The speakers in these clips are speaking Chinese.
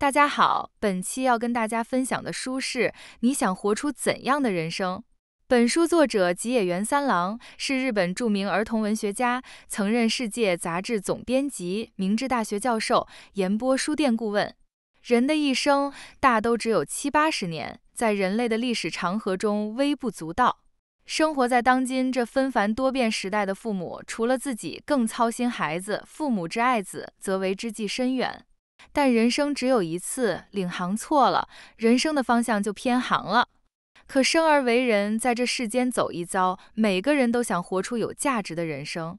大家好，本期要跟大家分享的书是《你想活出怎样的人生》。本书作者吉野源三郎是日本著名儿童文学家，曾任《世界》杂志总编辑、明治大学教授、研波书店顾问。人的一生大都只有七八十年，在人类的历史长河中微不足道。生活在当今这纷繁多变时代的父母，除了自己更操心孩子，父母之爱子，则为之计深远。但人生只有一次，领航错了，人生的方向就偏航了。可生而为人，在这世间走一遭，每个人都想活出有价值的人生。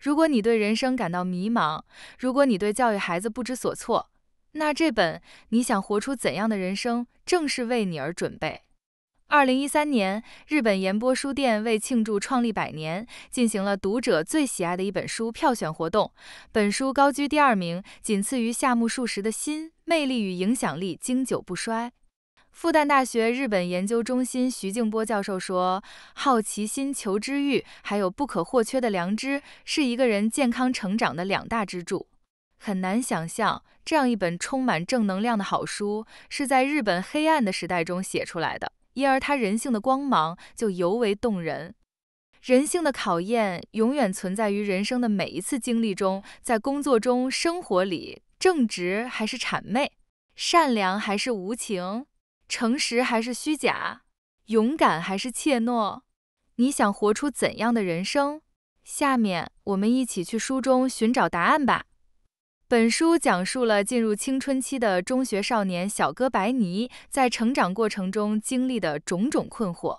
如果你对人生感到迷茫，如果你对教育孩子不知所措，那这本《你想活出怎样的人生》正是为你而准备。二零一三年，日本岩波书店为庆祝创立百年，进行了读者最喜爱的一本书票选活动。本书高居第二名，仅次于夏目漱石的《心》，魅力与影响力经久不衰。复旦大学日本研究中心徐静波教授说：“好奇心、求知欲，还有不可或缺的良知，是一个人健康成长的两大支柱。很难想象这样一本充满正能量的好书，是在日本黑暗的时代中写出来的。”因而他人性的光芒就尤为动人。人性的考验永远存在于人生的每一次经历中，在工作中、生活里，正直还是谄媚？善良还是无情？诚实还是虚假？勇敢还是怯懦？你想活出怎样的人生？下面我们一起去书中寻找答案吧。本书讲述了进入青春期的中学少年小哥白尼在成长过程中经历的种种困惑，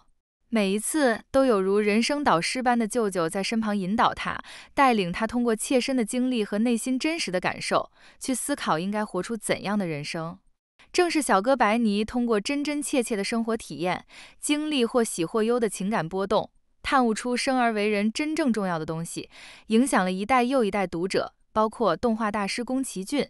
每一次都有如人生导师般的舅舅在身旁引导他，带领他通过切身的经历和内心真实的感受去思考应该活出怎样的人生。正是小哥白尼通过真真切切的生活体验、经历或喜或忧的情感波动，探悟出生而为人真正重要的东西，影响了一代又一代读者。包括动画大师宫崎骏，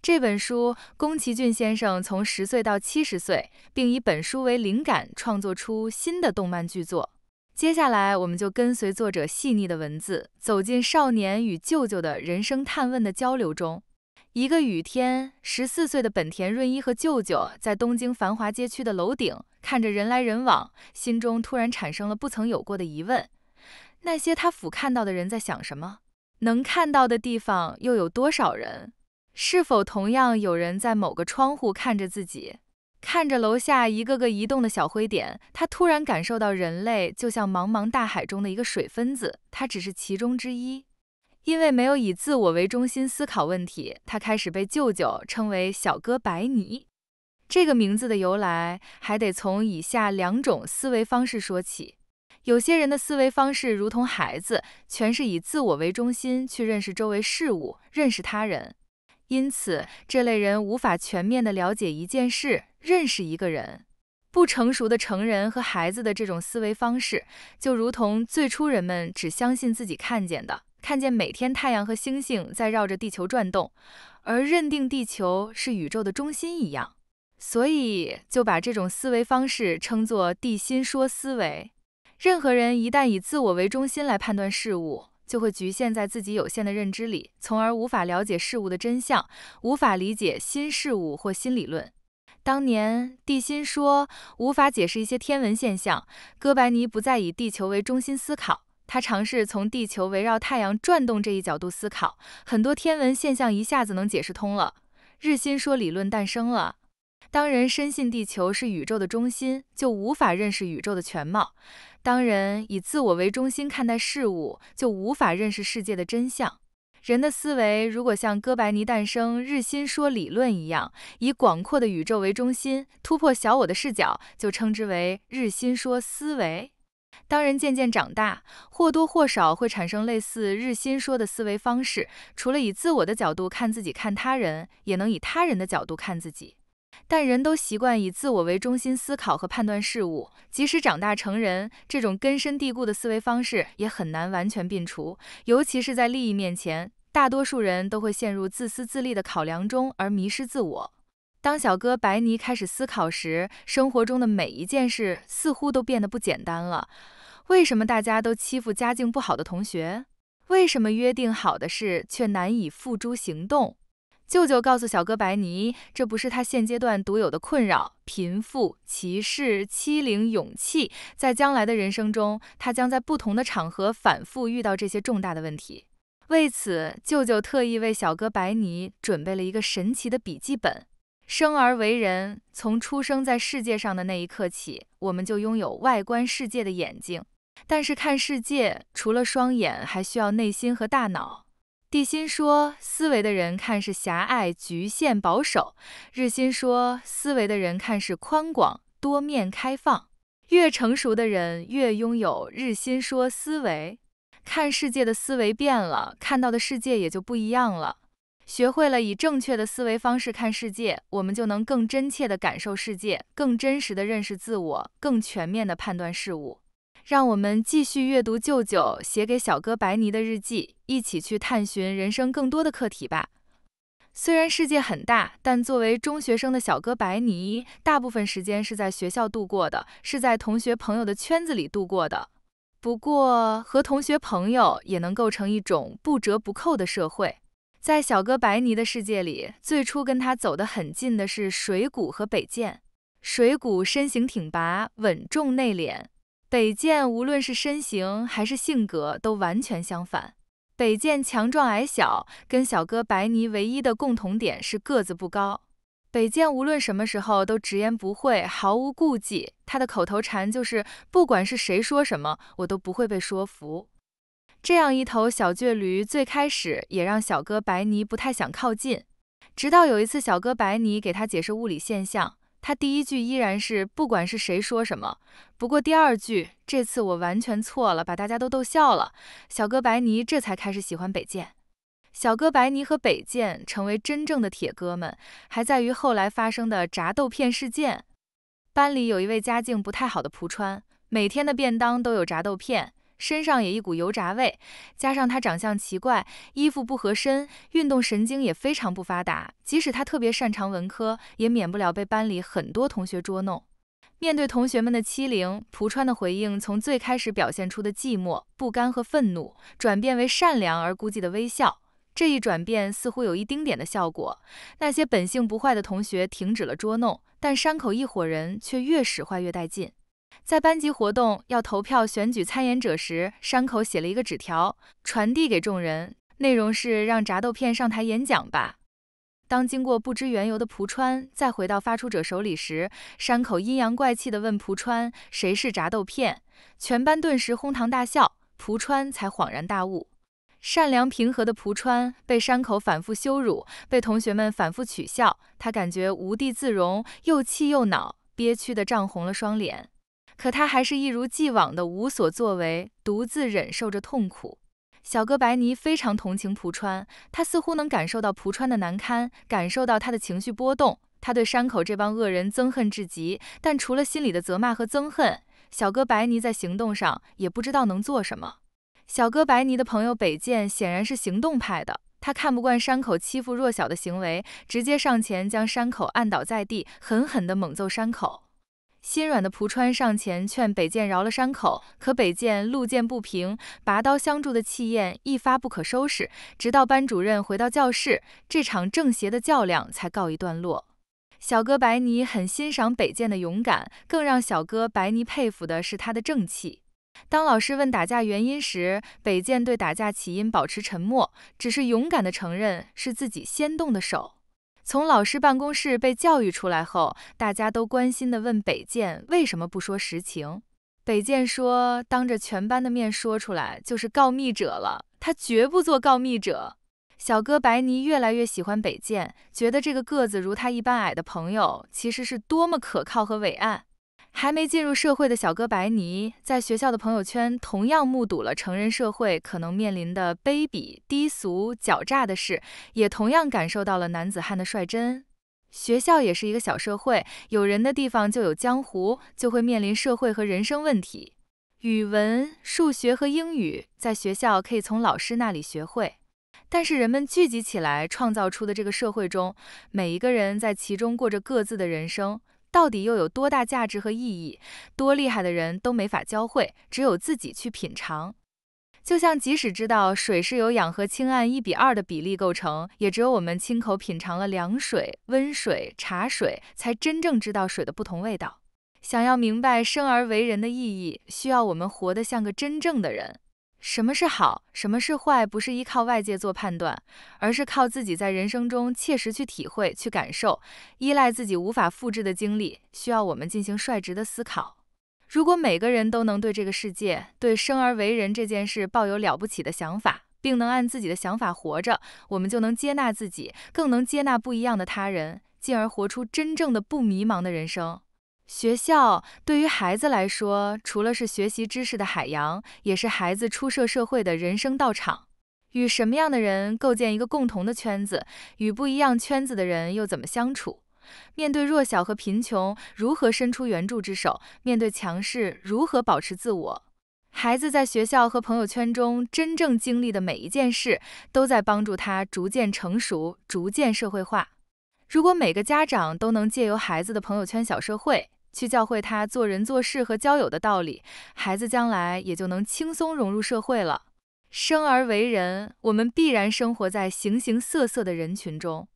这本书，宫崎骏先生从十岁到七十岁，并以本书为灵感创作出新的动漫巨作。接下来，我们就跟随作者细腻的文字，走进少年与舅舅的人生探问的交流中。一个雨天，十四岁的本田润一和舅舅在东京繁华街区的楼顶，看着人来人往，心中突然产生了不曾有过的疑问：那些他俯瞰到的人在想什么？能看到的地方又有多少人？是否同样有人在某个窗户看着自己，看着楼下一个个移动的小灰点？他突然感受到，人类就像茫茫大海中的一个水分子，他只是其中之一。因为没有以自我为中心思考问题，他开始被舅舅称为“小哥白尼”。这个名字的由来还得从以下两种思维方式说起。有些人的思维方式如同孩子，全是以自我为中心去认识周围事物、认识他人，因此这类人无法全面的了解一件事、认识一个人。不成熟的成人和孩子的这种思维方式，就如同最初人们只相信自己看见的，看见每天太阳和星星在绕着地球转动，而认定地球是宇宙的中心一样，所以就把这种思维方式称作地心说思维。任何人一旦以自我为中心来判断事物，就会局限在自己有限的认知里，从而无法了解事物的真相，无法理解新事物或新理论。当年地心说无法解释一些天文现象，哥白尼不再以地球为中心思考，他尝试从地球围绕太阳转动这一角度思考，很多天文现象一下子能解释通了，日心说理论诞生了。当人深信地球是宇宙的中心，就无法认识宇宙的全貌。当人以自我为中心看待事物，就无法认识世界的真相。人的思维如果像哥白尼诞生日心说理论一样，以广阔的宇宙为中心，突破小我的视角，就称之为日心说思维。当人渐渐长大，或多或少会产生类似日心说的思维方式，除了以自我的角度看自己、看他人，也能以他人的角度看自己。但人都习惯以自我为中心思考和判断事物，即使长大成人，这种根深蒂固的思维方式也很难完全摒除。尤其是在利益面前，大多数人都会陷入自私自利的考量中而迷失自我。当小哥白尼开始思考时，生活中的每一件事似乎都变得不简单了。为什么大家都欺负家境不好的同学？为什么约定好的事却难以付诸行动？舅舅告诉小哥白尼，这不是他现阶段独有的困扰。贫富、歧视、欺凌、勇气，在将来的人生中，他将在不同的场合反复遇到这些重大的问题。为此，舅舅特意为小哥白尼准备了一个神奇的笔记本。生而为人，从出生在世界上的那一刻起，我们就拥有外观世界的眼睛。但是，看世界除了双眼，还需要内心和大脑。地心说思维的人看是狭隘、局限、保守；日心说思维的人看是宽广、多面、开放。越成熟的人越拥有日心说思维，看世界的思维变了，看到的世界也就不一样了。学会了以正确的思维方式看世界，我们就能更真切地感受世界，更真实地认识自我，更全面地判断事物。让我们继续阅读舅舅写给小哥白尼的日记，一起去探寻人生更多的课题吧。虽然世界很大，但作为中学生的小哥白尼，大部分时间是在学校度过的，是在同学朋友的圈子里度过的。不过，和同学朋友也能构成一种不折不扣的社会。在小哥白尼的世界里，最初跟他走得很近的是水谷和北见。水谷身形挺拔，稳重内敛。北建无论是身形还是性格都完全相反。北建强壮矮小，跟小哥白尼唯一的共同点是个子不高。北建无论什么时候都直言不讳，毫无顾忌。他的口头禅就是“不管是谁说什么，我都不会被说服”。这样一头小倔驴，最开始也让小哥白尼不太想靠近。直到有一次，小哥白尼给他解释物理现象。他第一句依然是不管是谁说什么，不过第二句这次我完全错了，把大家都逗笑了。小哥白尼这才开始喜欢北建，小哥白尼和北建成为真正的铁哥们，还在于后来发生的炸豆片事件。班里有一位家境不太好的蒲川，每天的便当都有炸豆片。身上也一股油炸味，加上他长相奇怪，衣服不合身，运动神经也非常不发达。即使他特别擅长文科，也免不了被班里很多同学捉弄。面对同学们的欺凌，蒲川的回应从最开始表现出的寂寞、不甘和愤怒，转变为善良而孤寂的微笑。这一转变似乎有一丁点的效果，那些本性不坏的同学停止了捉弄，但山口一伙人却越使坏越带劲。在班级活动要投票选举参演者时，山口写了一个纸条，传递给众人，内容是让炸豆片上台演讲吧。当经过不知缘由的蒲川再回到发出者手里时，山口阴阳怪气地问蒲川：“谁是炸豆片？”全班顿时哄堂大笑，蒲川才恍然大悟。善良平和的蒲川被山口反复羞辱，被同学们反复取笑，他感觉无地自容，又气又恼，憋屈地涨红了双脸。可他还是一如既往的无所作为，独自忍受着痛苦。小哥白尼非常同情蒲川，他似乎能感受到蒲川的难堪，感受到他的情绪波动。他对山口这帮恶人憎恨至极，但除了心里的责骂和憎恨，小哥白尼在行动上也不知道能做什么。小哥白尼的朋友北见显然是行动派的，他看不惯山口欺负弱小的行为，直接上前将山口按倒在地，狠狠地猛揍山口。心软的蒲川上前劝北见饶了山口，可北见路见不平，拔刀相助的气焰一发不可收拾。直到班主任回到教室，这场正邪的较量才告一段落。小哥白尼很欣赏北见的勇敢，更让小哥白尼佩服的是他的正气。当老师问打架原因时，北见对打架起因保持沉默，只是勇敢地承认是自己先动的手。从老师办公室被教育出来后，大家都关心地问北建为什么不说实情。北建说：“当着全班的面说出来就是告密者了，他绝不做告密者。”小哥白尼越来越喜欢北建，觉得这个个子如他一般矮的朋友，其实是多么可靠和伟岸。还没进入社会的小哥白尼，在学校的朋友圈同样目睹了成人社会可能面临的卑鄙、低俗、狡诈的事，也同样感受到了男子汉的率真。学校也是一个小社会，有人的地方就有江湖，就会面临社会和人生问题。语文、数学和英语在学校可以从老师那里学会，但是人们聚集起来创造出的这个社会中，每一个人在其中过着各自的人生。到底又有多大价值和意义？多厉害的人都没法教会，只有自己去品尝。就像即使知道水是由氧和氢按一比二的比例构成，也只有我们亲口品尝了凉水、温水、茶水，才真正知道水的不同味道。想要明白生而为人的意义，需要我们活得像个真正的人。什么是好，什么是坏，不是依靠外界做判断，而是靠自己在人生中切实去体会、去感受。依赖自己无法复制的经历，需要我们进行率直的思考。如果每个人都能对这个世界、对生而为人这件事抱有了不起的想法，并能按自己的想法活着，我们就能接纳自己，更能接纳不一样的他人，进而活出真正的不迷茫的人生。学校对于孩子来说，除了是学习知识的海洋，也是孩子出涉社会的人生道场。与什么样的人构建一个共同的圈子，与不一样圈子的人又怎么相处？面对弱小和贫穷，如何伸出援助之手？面对强势，如何保持自我？孩子在学校和朋友圈中真正经历的每一件事，都在帮助他逐渐成熟，逐渐社会化。如果每个家长都能借由孩子的朋友圈小社会，去教会他做人做事和交友的道理，孩子将来也就能轻松融入社会了。生而为人，我们必然生活在形形色色的人群中，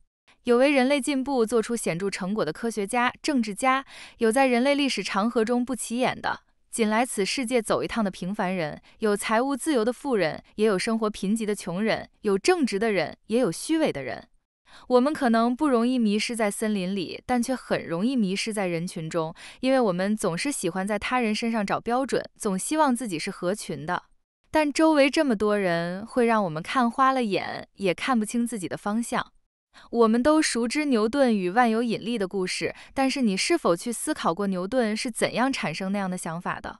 有为人类进步做出显著成果的科学家、政治家，有在人类历史长河中不起眼的仅来此世界走一趟的平凡人；有财务自由的富人，也有生活贫瘠的穷人；有正直的人，也有虚伪的人。我们可能不容易迷失在森林里，但却很容易迷失在人群中，因为我们总是喜欢在他人身上找标准，总希望自己是合群的。但周围这么多人，会让我们看花了眼，也看不清自己的方向。我们都熟知牛顿与万有引力的故事，但是你是否去思考过牛顿是怎样产生那样的想法的？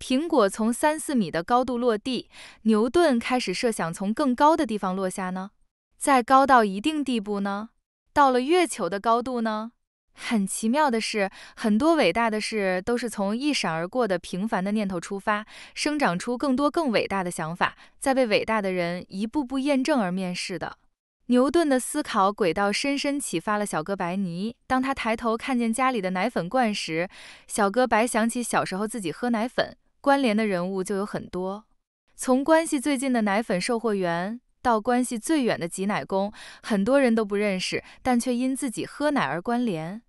苹果从三四米的高度落地，牛顿开始设想从更高的地方落下呢？再高到一定地步呢？到了月球的高度呢？很奇妙的是，很多伟大的事都是从一闪而过的平凡的念头出发，生长出更多更伟大的想法，在被伟大的人一步步验证而面世的。牛顿的思考轨道深深启发了小哥白尼。当他抬头看见家里的奶粉罐时，小哥白想起小时候自己喝奶粉，关联的人物就有很多。从关系最近的奶粉售货员。到关系最远的挤奶工，很多人都不认识，但却因自己喝奶而关联。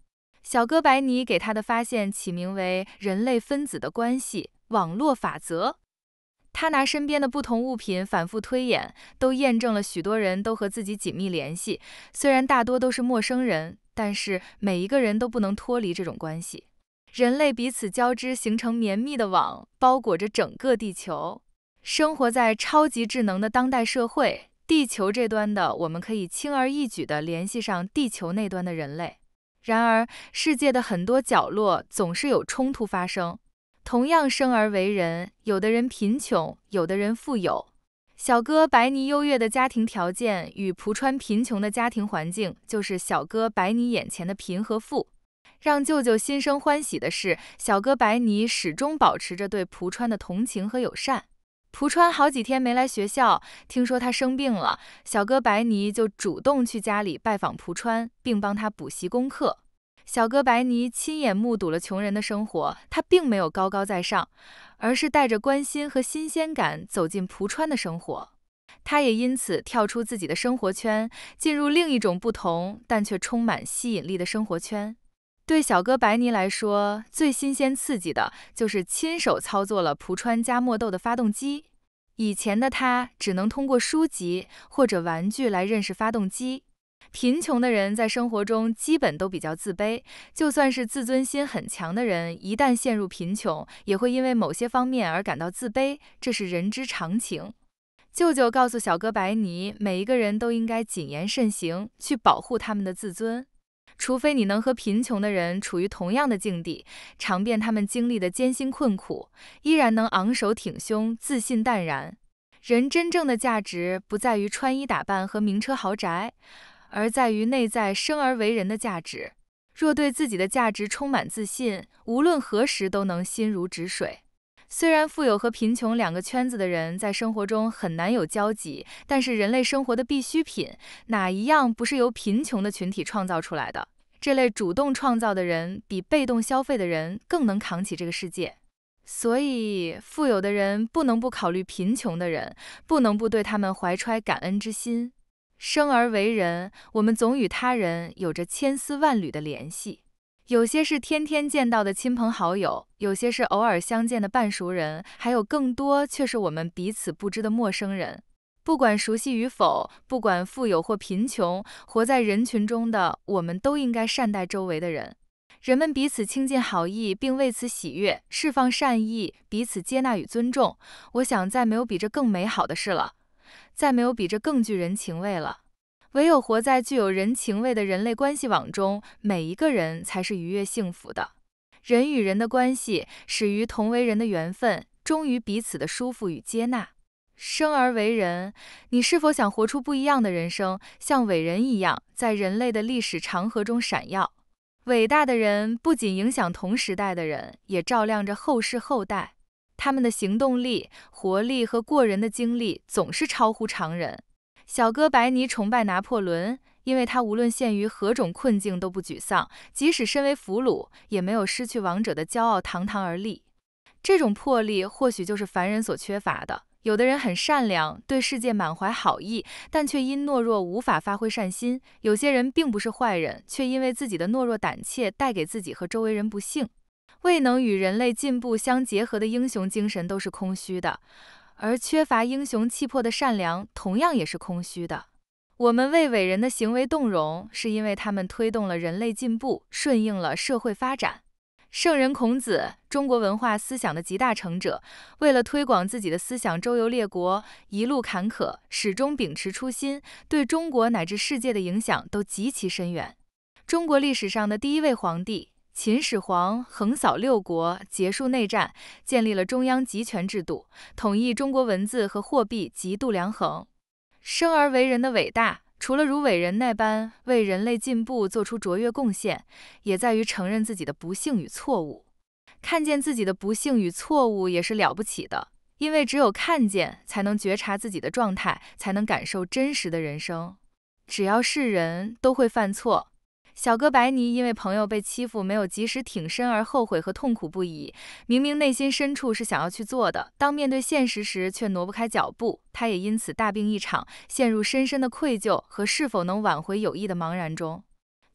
小哥白尼给他的发现起名为“人类分子的关系网络法则”。他拿身边的不同物品反复推演，都验证了许多人都和自己紧密联系。虽然大多都是陌生人，但是每一个人都不能脱离这种关系。人类彼此交织，形成绵密的网，包裹着整个地球。生活在超级智能的当代社会，地球这端的我们可以轻而易举地联系上地球那端的人类。然而，世界的很多角落总是有冲突发生。同样生而为人，有的人贫穷，有的人富有。小哥白尼优越的家庭条件与蒲川贫穷的家庭环境，就是小哥白尼眼前的贫和富。让舅舅心生欢喜的是，小哥白尼始终保持着对蒲川的同情和友善。蒲川好几天没来学校，听说他生病了，小哥白尼就主动去家里拜访蒲川，并帮他补习功课。小哥白尼亲眼目睹了穷人的生活，他并没有高高在上，而是带着关心和新鲜感走进蒲川的生活。他也因此跳出自己的生活圈，进入另一种不同但却充满吸引力的生活圈。对小哥白尼来说，最新鲜刺激的就是亲手操作了蒲川加墨豆的发动机。以前的他只能通过书籍或者玩具来认识发动机。贫穷的人在生活中基本都比较自卑，就算是自尊心很强的人，一旦陷入贫穷，也会因为某些方面而感到自卑，这是人之常情。舅舅告诉小哥白尼，每一个人都应该谨言慎行，去保护他们的自尊。除非你能和贫穷的人处于同样的境地，尝遍他们经历的艰辛困苦，依然能昂首挺胸、自信淡然。人真正的价值不在于穿衣打扮和名车豪宅，而在于内在生而为人的价值。若对自己的价值充满自信，无论何时都能心如止水。虽然富有和贫穷两个圈子的人在生活中很难有交集，但是人类生活的必需品哪一样不是由贫穷的群体创造出来的？这类主动创造的人比被动消费的人更能扛起这个世界。所以，富有的人不能不考虑贫穷的人，不能不对他们怀揣感恩之心。生而为人，我们总与他人有着千丝万缕的联系。有些是天天见到的亲朋好友，有些是偶尔相见的半熟人，还有更多却是我们彼此不知的陌生人。不管熟悉与否，不管富有或贫穷，活在人群中的我们都应该善待周围的人。人们彼此倾尽好意，并为此喜悦，释放善意，彼此接纳与尊重。我想，再没有比这更美好的事了，再没有比这更具人情味了。唯有活在具有人情味的人类关系网中，每一个人才是愉悦幸福的。人与人的关系始于同为人的缘分，终于彼此的舒服与接纳。生而为人，你是否想活出不一样的人生，像伟人一样，在人类的历史长河中闪耀？伟大的人不仅影响同时代的人，也照亮着后世后代。他们的行动力、活力和过人的经历总是超乎常人。小哥白尼崇拜拿破仑，因为他无论陷于何种困境都不沮丧，即使身为俘虏，也没有失去王者的骄傲，堂堂而立。这种魄力，或许就是凡人所缺乏的。有的人很善良，对世界满怀好意，但却因懦弱无法发挥善心；有些人并不是坏人，却因为自己的懦弱胆怯，带给自己和周围人不幸。未能与人类进步相结合的英雄精神，都是空虚的。而缺乏英雄气魄的善良，同样也是空虚的。我们为伟人的行为动容，是因为他们推动了人类进步，顺应了社会发展。圣人孔子，中国文化思想的集大成者，为了推广自己的思想，周游列国，一路坎坷，始终秉持初心，对中国乃至世界的影响都极其深远。中国历史上的第一位皇帝。秦始皇横扫六国，结束内战，建立了中央集权制度，统一中国文字和货币极度量衡。生而为人的伟大，除了如伟人那般为人类进步做出卓越贡献，也在于承认自己的不幸与错误。看见自己的不幸与错误也是了不起的，因为只有看见，才能觉察自己的状态，才能感受真实的人生。只要是人都会犯错。小哥白尼因为朋友被欺负没有及时挺身而后悔和痛苦不已，明明内心深处是想要去做的，当面对现实时却挪不开脚步，他也因此大病一场，陷入深深的愧疚和是否能挽回友谊的茫然中。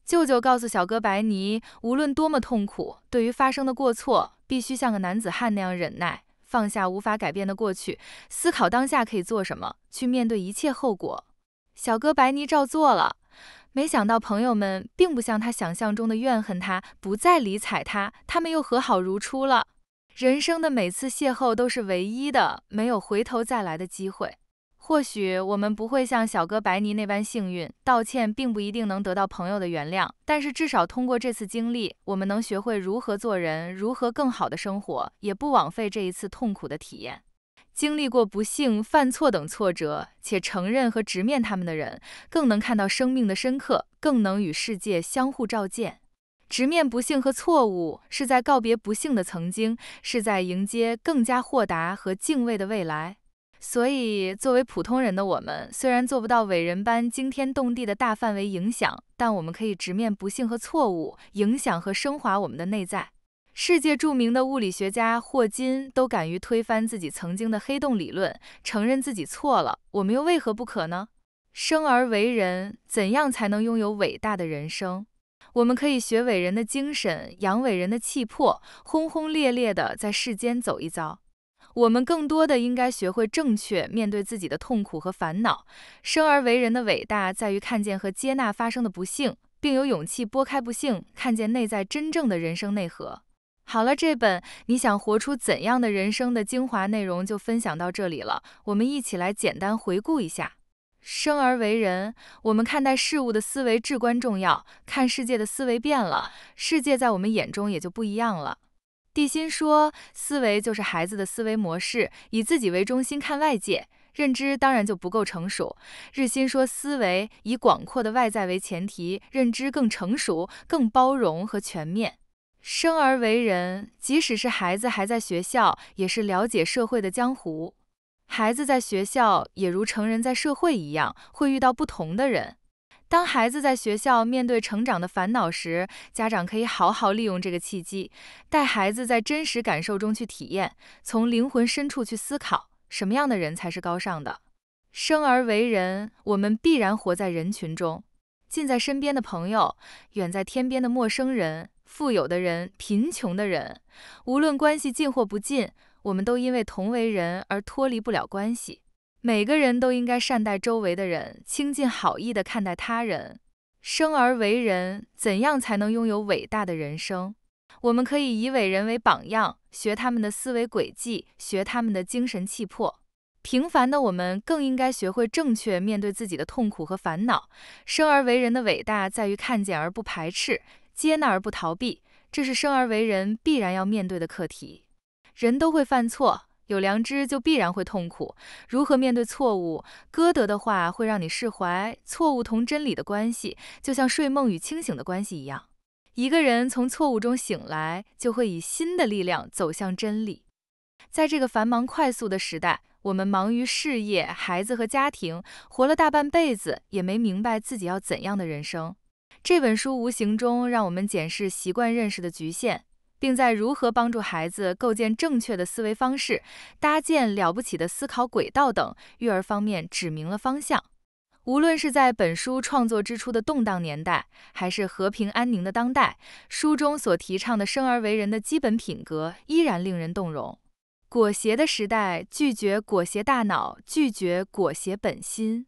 舅舅告诉小哥白尼，无论多么痛苦，对于发生的过错，必须像个男子汉那样忍耐，放下无法改变的过去，思考当下可以做什么，去面对一切后果。小哥白尼照做了。没想到朋友们并不像他想象中的怨恨他，不再理睬他，他们又和好如初了。人生的每次邂逅都是唯一的，没有回头再来的机会。或许我们不会像小哥白尼那般幸运，道歉并不一定能得到朋友的原谅，但是至少通过这次经历，我们能学会如何做人，如何更好的生活，也不枉费这一次痛苦的体验。经历过不幸、犯错等挫折，且承认和直面他们的人，更能看到生命的深刻，更能与世界相互照见。直面不幸和错误，是在告别不幸的曾经，是在迎接更加豁达和敬畏的未来。所以，作为普通人的我们，虽然做不到伟人般惊天动地的大范围影响，但我们可以直面不幸和错误，影响和升华我们的内在。世界著名的物理学家霍金都敢于推翻自己曾经的黑洞理论，承认自己错了。我们又为何不可呢？生而为人，怎样才能拥有伟大的人生？我们可以学伟人的精神，扬伟人的气魄，轰轰烈烈的在世间走一遭。我们更多的应该学会正确面对自己的痛苦和烦恼。生而为人的伟大，在于看见和接纳发生的不幸，并有勇气拨开不幸，看见内在真正的人生内核。好了，这本你想活出怎样的人生的精华内容就分享到这里了。我们一起来简单回顾一下：生而为人，我们看待事物的思维至关重要。看世界的思维变了，世界在我们眼中也就不一样了。地心说思维就是孩子的思维模式，以自己为中心看外界，认知当然就不够成熟。日心说思维以广阔的外在为前提，认知更成熟、更包容和全面。生而为人，即使是孩子还在学校，也是了解社会的江湖。孩子在学校也如成人在社会一样，会遇到不同的人。当孩子在学校面对成长的烦恼时，家长可以好好利用这个契机，带孩子在真实感受中去体验，从灵魂深处去思考什么样的人才是高尚的。生而为人，我们必然活在人群中，近在身边的朋友，远在天边的陌生人。富有的人、贫穷的人，无论关系近或不近，我们都因为同为人而脱离不了关系。每个人都应该善待周围的人，倾尽好意地看待他人。生而为人，怎样才能拥有伟大的人生？我们可以以伟人为榜样，学他们的思维轨迹，学他们的精神气魄。平凡的我们更应该学会正确面对自己的痛苦和烦恼。生而为人的伟大在于看见而不排斥。接纳而不逃避，这是生而为人必然要面对的课题。人都会犯错，有良知就必然会痛苦。如何面对错误？歌德的话会让你释怀。错误同真理的关系，就像睡梦与清醒的关系一样。一个人从错误中醒来，就会以新的力量走向真理。在这个繁忙快速的时代，我们忙于事业、孩子和家庭，活了大半辈子，也没明白自己要怎样的人生。这本书无形中让我们检视习惯认识的局限，并在如何帮助孩子构建正确的思维方式、搭建了不起的思考轨道等育儿方面指明了方向。无论是在本书创作之初的动荡年代，还是和平安宁的当代，书中所提倡的生而为人的基本品格依然令人动容。裹挟的时代，拒绝裹挟大脑，拒绝裹挟本心。